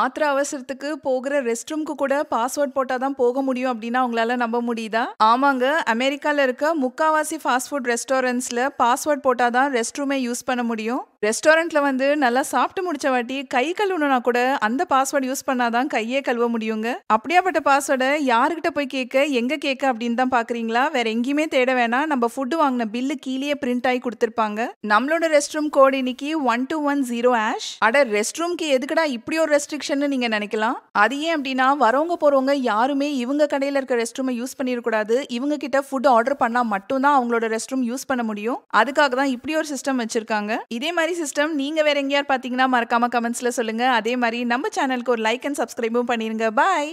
ஆத்திர அவசரத்துக்கு போகிற ரெஸ்ட் ரூம்க்கு கூட பாஸ்வேர்ட் போட்டால் தான் போக முடியும் அப்படின்னா அவங்களால நம்ப முடியுதா ஆமாங்க அமெரிக்காவில் இருக்க முக்காவாசி ஃபாஸ்ட் ஃபுட் ரெஸ்டாரண்ட்ஸில் பாஸ்வேர்ட் போட்டால் தான் ரெஸ்ட் ரூமே யூஸ் பண்ண முடியும் ரெஸ்டாரண்ட்டில் வந்து நல்லா சாப்பிட்டு முடிச்ச வாட்டி கை கழுவுனா கூட அந்த பாஸ்வேர்டு யூஸ் பண்ணாதான் கையே கழுவ முடியுங்க அப்படியாப்பட்ட பாஸ்வேர்டை யாருக்கிட்ட போய் கேட்க எங்கே கேட்க அப்படின்னு தான் பார்க்குறீங்களா வேற எங்கேயுமே தேட வேணாம் நம்ம ஃபுட்டு வாங்கின பில்லு கீழே பிரிண்ட் ஆகி கொடுத்துருப்பாங்க நம்மளோட ரெஸ்ட் ரூம் கோடு இன்னைக்கு ஒன் டூ ஒன் ஜீரோ ஆஷ் அட ரெஸ்ட் ரூம்க்கு எதுக்கடா இப்படி ஒரு ரெஸ்ட்ரிக்ஷன் நீங்க நினைக்கலாம் அது ஏன் அப்படின்னா வரவங்க போறவங்க யாருமே இவங்க கடையில் இருக்க ரெஸ்ட் ரூமை யூஸ் பண்ணிடக்கூடாது இவங்க கிட்ட ஃபுட் ஆர்டர் மட்டும் மட்டும்தான் அவங்களோட ரெஸ்ட் ரூம் யூஸ் பண்ண முடியும் அதுக்காக தான் இப்படி ஒரு சிஸ்டம் வச்சிருக்காங்க இதே மாதிரி ப்ரைஸ் சிஸ்டம் நீங்கள் வேறு எங்கேயாவது பார்த்தீங்கன்னா மறக்காமல் கமெண்ட்ஸில் சொல்லுங்கள் அதே மாதிரி நம்ம சேனலுக்கு ஒரு லைக் அண்ட் சப்ஸ்கிரைபும் பண்ணிடுங்க பாய்